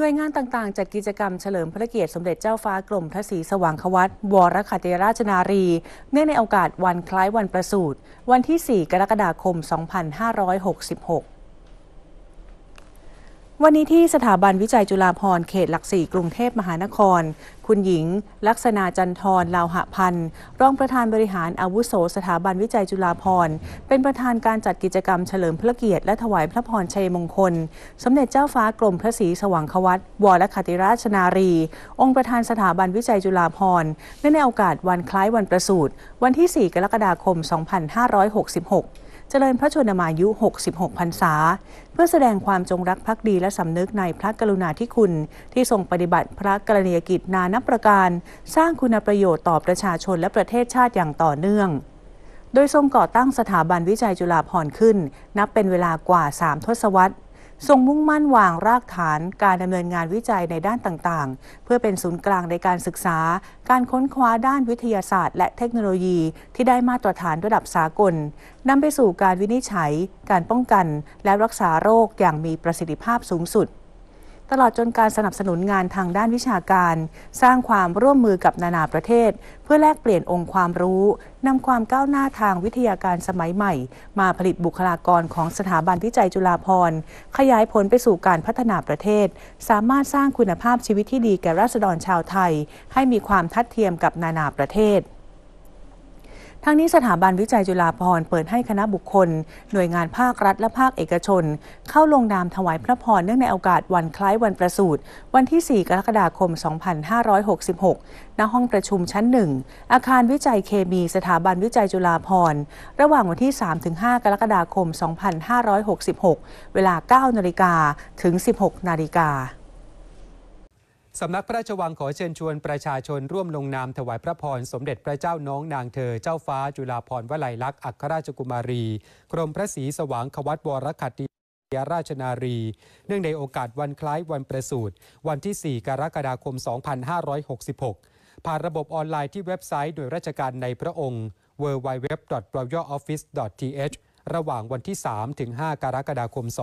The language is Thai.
หน่วยงานต่าง ๆ จัดกิจกรรมเฉลิมพระเกียรติสมเด็จเจ้าฟ้ากรมพระศรีสว่างควัตวรคติราชนารี เนื่องในโอกาสวันคล้ายวันประสูติวันที่ 4 กรกฎาคม 2566วันนี้ที่สถาบันวิจัยจุฬาภรณ์เขตหลักสี่ กรุงเทพมหานคร คุณหญิง ลักษณาจันทร์ลาวหะพันธ์ รองประธานบริหารอาวุโส สถาบันวิจัยจุฬาภรณ์ เป็นประธานการจัดกิจกรรมเฉลิมพระเกียรติและถวายพระพรชัยมงคล สมเด็จเจ้าฟ้ากรมพระศรีสว่างควัตวรคติราชนารีองค์ประธานสถาบันวิจัยจุฬาภรณ์ในโอกาสวันคล้ายวันประสูติวันที่ 4 กรกฎาคม 2566เจริญพระชนมายุ 66 พรรษา เพื่อแสดงความจงรักภักดีและสำนึกในพระกรุณาธิคุณ ที่ทรงปฏิบัติพระกรณียกิจนานับประการ สร้างคุณประโยชน์ต่อประชาชนและประเทศชาติอย่างต่อเนื่อง โดยทรงก่อตั้งสถาบันวิจัยจุฬาภรณ์ขึ้นนับเป็นเวลากว่า 3ทศวรรษทรงมุ่งมั่นวางรากฐานการดำเนินงานวิจัยในด้านต่างๆ เพื่อเป็นศูนย์กลางในการศึกษา การค้นคว้าด้านวิทยาศาสตร์และเทคโนโลยีที่ได้มาตรฐานระดับสากล นำไปสู่การวินิจฉัย การป้องกัน และรักษาโรคอย่างมีประสิทธิภาพสูงสุดตลอดจนการสนับสนุนงานทางด้านวิชาการ สร้างความร่วมมือกับนานาประเทศ เพื่อแลกเปลี่ยนองค์ความรู้นำความก้าวหน้าทางวิทยาการสมัยใหม่ มาผลิตบุคลากรของสถาบันวิจัยจุฬาภรณ์ ขยายผลไปสู่การพัฒนาประเทศ สามารถสร้างคุณภาพชีวิตที่ดีแก่ราษฎรชาวไทย ให้มีความทัดเทียมกับนานาประเทศทั้งนี้สถาบันวิจัยจุฬาภร์เปิดให้คณะบุคคล หน่วยงานภาครัฐและภาคเอกชน เข้าลงนามถวายพระพรเนื่องในโอกาสวันคล้ายวันประสูติวันที่ 4 กรกฎาคม 2566 ณ ห้องประชุมชั้น 1 อาคารวิจัยเคมีสถาบันวิจัยจุฬาภร์ ระหว่างวันที่ 3-5 กรกฎาคม 2566 เวลา 9นาฬิกาถึง 16นาฬิกาสำนักพระราชวังขอเชิญชวนประชาชนร่วมลงนามถวายพระพร สมเด็จพระเจ้าน้องนางเธอเจ้าฟ้า จุฬาภรณ์วลัยลักษณ์ อัครราชกุมารี กรมพระศรีสว่างขวัตวรคติยราชนารี เนื่องในโอกาสวันคล้ายวันประสูติวันที่ 4 กรกฎาคม 2566 ผ่านระบบออนไลน์ที่เว็บไซต์ โดยราชการในพระองค์ www.royaloffice.th ระหว่างวันที่ 3 ถึง 5 กรกฎาคม 2566